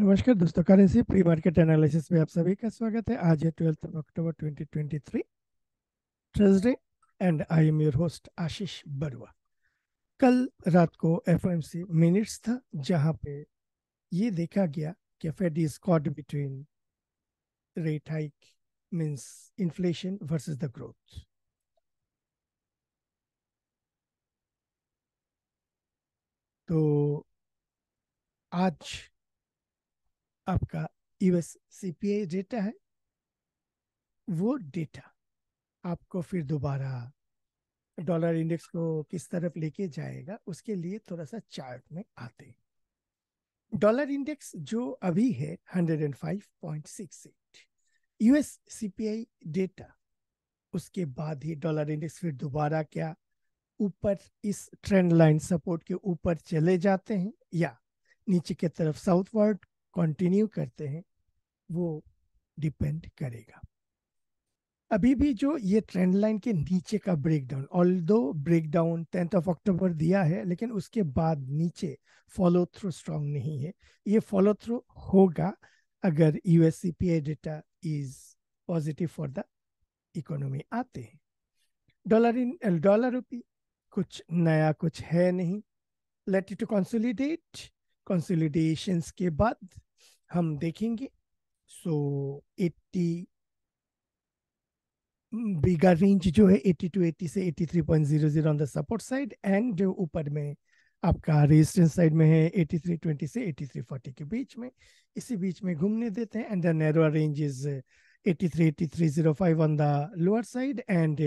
नमस्कार दोस्तों currency pre market analysis में आप सभी का स्वागत है आज है twelfth October 2023 Tuesday and I am your host Ashish Barua कल रात को एफओएमसी मिनट्स था जहां पे ये देखा गया कि Fed is caught between rate hike means inflation versus the growth तो आज आपका यूएस सीपीए डेटा है वो डेटा आपको फिर दोबारा डॉलर इंडेक्स को किस तरफ लेके जाएगा उसके लिए थोड़ा सा चार्ट में आते हैं डॉलर इंडेक्स जो अभी है 105.68 यूएस सीपीआई डेटा उसके बाद ही डॉलर इंडेक्स फिर दोबारा क्या ऊपर इस ट्रेंड लाइन सपोर्ट के ऊपर चले जाते हैं या नीचे की तरफ साउथवर्ड कंटिन्यू करते हैं वो डिपेंड करेगा अभी भी जो ये ट्रेंड लाइन के नीचे का ब्रेकडाउन ऑल दो ब्रेकडाउन टेंथ ऑफ अक्टूबर दिया है लेकिन उसके बाद नीचे फॉलो थ्रू स्ट्रांग नहीं है ये फॉलो थ्रू होगा अगर US I data is positive for the economy आते हैं डॉलर इन डॉलर रुपी कुछ नया कुछ है नहीं लेट टू कंसोलिडेट कंसोलिडेशंस के बाद हम देखेंगे सो एट्टी बिगर रेंज जो है एट्टी टू एट्टी से zero on the support side and जो ऊपर में आपका रेजिस्टेंस साइड में है ट्वेंटी से फोर्टी के बीच में इसी बीच में घूमने देते हैं and the narrow range is five on the lower side and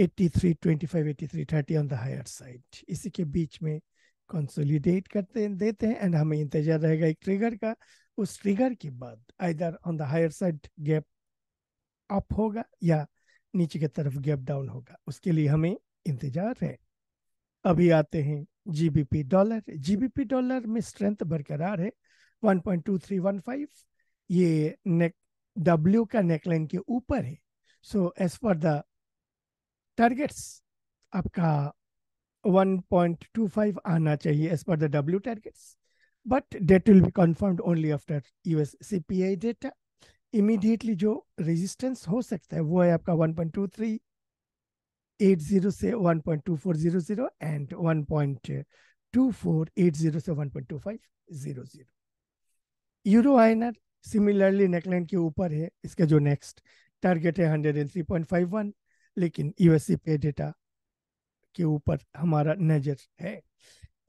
three thirty on the higher side इसी के बीच में कंसोलिडेट करते देते हैं एंड हमें इंतजार रहेगा एक ट्रिगर का उस ट्रिगर के बाद either on the higher side gap up होगा या नीचे की तरफ गैप डाउन होगा उसके लिए हमें इंतजार है अभी आते हैं जीबीपी डॉलर जीबीपी डॉलर में स्ट्रेंथ बरकरार है 1.2315 ये नेक डब्ल्यू का नेकलाइन के ऊपर है so as per the targets आपका 1.25 आना चाहिए as per the W targets but that will be confirmed only after US CPI data immediately जो रेजिस्टेंस हो सकता है वो है आपका 1.2380 से 1.2400 एंड 1.2480 से 1.2500 यूरो आइनर सिमिलरली नेकलाइन के ऊपर है इसका जो नेक्स्ट टारगेट है 103.51 लेकिन यूएससीपीआई डेटा के ऊपर हमारा नजर है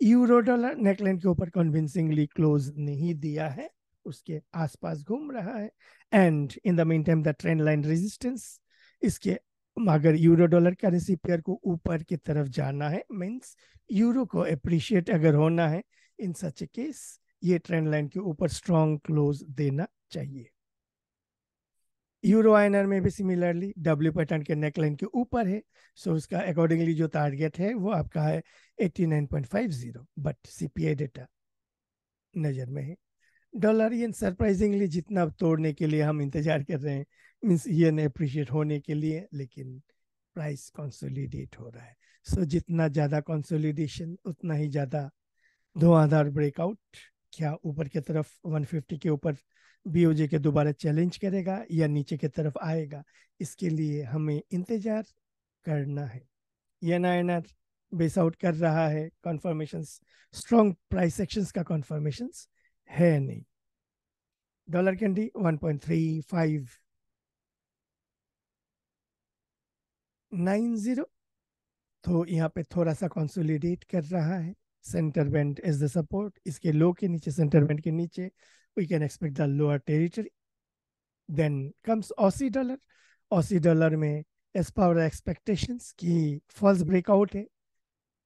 यूरो डॉलर नेकलैंड के ऊपर कन्विंसिंगली क्लोज नहीं दिया है उसके आसपास घूम रहा है and in the meantime the trend line resistance इसके अगर यूरो डॉलर करेंसी पेयर को ऊपर की तरफ जाना है मीन्स यूरो को अप्रिशिएट अगर होना है इन सच केस ये ट्रेंड लाइन के ऊपर स्ट्रॉन्ग क्लोज देना चाहिए यूरो आइनर में भी सिमिलरली डब्ल्यू पैटर्न के नेकलाइन के ऊपर है सो so उसका अकॉर्डिंगली जो टारगेट है वो आपका है 89.50 बट सीपीआई डेटा नज़र में है डॉलर ये सरप्राइजिंगली जितना तोड़ने के लिए हम इंतजार कर रहे हैं मीन्स ये अप्रिशिएट होने के लिए लेकिन प्राइस कंसोलिडेट हो रहा है सो so जितना ज़्यादा कंसोलिडेशन उतना ही ज़्यादा धुआंधार ब्रेकआउट क्या ऊपर की तरफ 150 के ऊपर बीओजे के दोबारा चैलेंज करेगा या नीचे की तरफ आएगा इसके लिए हमें इंतजार करना है N I N base out कर रहा है कॉन्फर्मेशन स्ट्रॉन्ग प्राइस एक्शन का कॉन्फर्मेशन है नहीं dollar candy five nine zero तो यहाँ पे थोड़ा सा कंसोलिडेट कर रहा है centre band is the support इसके लो के नीचे सेंटर बैंड के नीचे we can expect the lower territory then comes Aussie dollar Aussie dollar में एस पावर एक्सपेक्टेशन की फॉल्स ब्रेकआउट है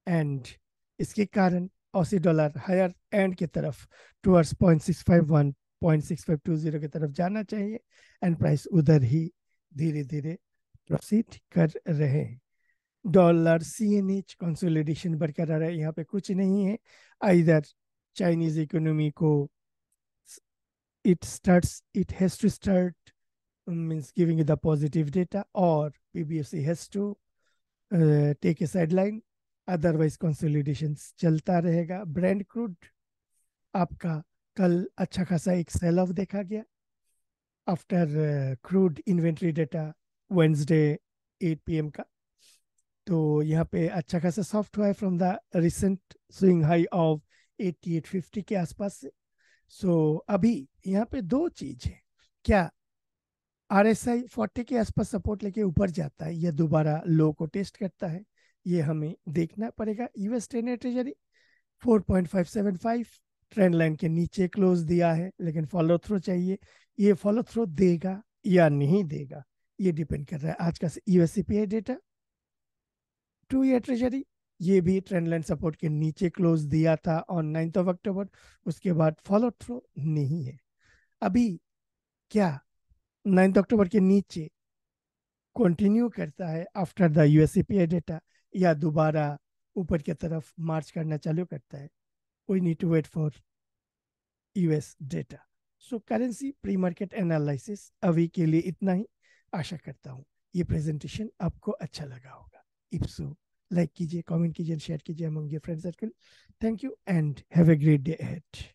एंड इसके कारण ऑसी डॉलर हायर एंड की तरफ towards point six five one point six five two zero की तरफ जाना चाहिए एंड प्राइस उधर ही धीरे धीरे प्रोसीड कर रहे हैं dollar C N H consolidation बरकरार है यहाँ पे कुछ नहीं है आइदर चाइनीज इकोनॉमी को it starts it has to start um, means giving you the positive data or pbfc has to uh, take a sideline otherwise consolidation चलता रहेगा ब्रांड क्रूड आपका कल अच्छा खासा एक सेल ऑफ देखा गया after crude inventory data Wednesday 8 PM का तो यहाँ पे अच्छा खासा सॉफ्ट हुआ है from the recent swing high of 8850 के आसपास से सो so, अभी यहाँ पे दो चीज है क्या आर एस आई फोर्टी के आसपास सपोर्ट लेके ऊपर जाता है या दोबारा लो को टेस्ट करता है ये हमें देखना पड़ेगा US ten treasury five trend line के नीचे क्लोज दिया है लेकिन फॉलो थ्रू चाहिए ये फॉलो थ्रू देगा या नहीं देगा ये डिपेंड कर रहा है आज का US data two year treasury ये भी ट्रेंड लाइन सपोर्ट के नीचे क्लोज दिया था ऑन नाइन्थ ऑफ अक्टूबर उसके बाद फॉलो थ्रो नहीं है अभी क्या नाइन्थ अक्टूबर के नीचे कंटिन्यू करता है आफ्टर द यूएससीपीआई डेटा या दोबारा ऊपर की तरफ मार्च करना चालू करता है we need to wait for US data so currency pre market analysis अभी के लिए इतना ही आशा करता हूँ ये प्रेजेंटेशन आपको अच्छा लगा होगा इफ सो लाइक कीजिए कमेंट कीजिए शेयर कीजिए among your friend circle thank you and have a great day eight